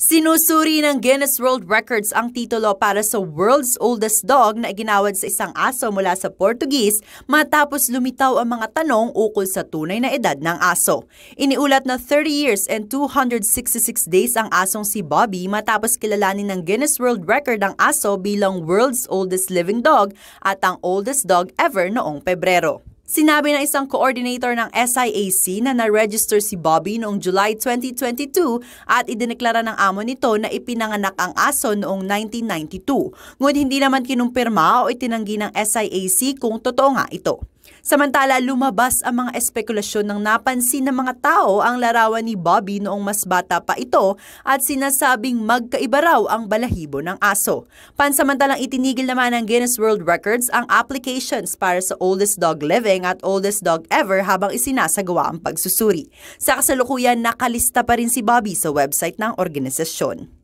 Sinusuri ng Guinness World Records ang titulo para sa world's oldest dog na ginawad sa isang aso mula sa Portuguese matapos lumitaw ang mga tanong ukol sa tunay na edad ng aso. Iniulat na 30 years and 266 days ang asong si Bobby matapos kilalanin ng Guinness World Record ang aso bilang world's oldest living dog at ang oldest dog ever noong Pebrero. Sinabi ng isang coordinator ng SIAC na na-register si Bobby noong July 2022 at idineklara ng amo nito na ipinanganak ang aso noong 1992. Ngunit hindi naman kinumpirma o itinanggi ng SIAC kung totoo nga ito. Samantala, lumabas ang mga espekulasyon ng napansin ng mga tao ang larawan ni Bobby noong mas bata pa ito at sinasabing magkaiba raw ang balahibo ng aso. Pansamantalang itinigil naman ng Guinness World Records ang applications para sa oldest dog living at oldest dog ever habang isinasagawa ang pagsusuri. Sa kasalukuyan, nakalista pa rin si Bobby sa website ng organisasyon.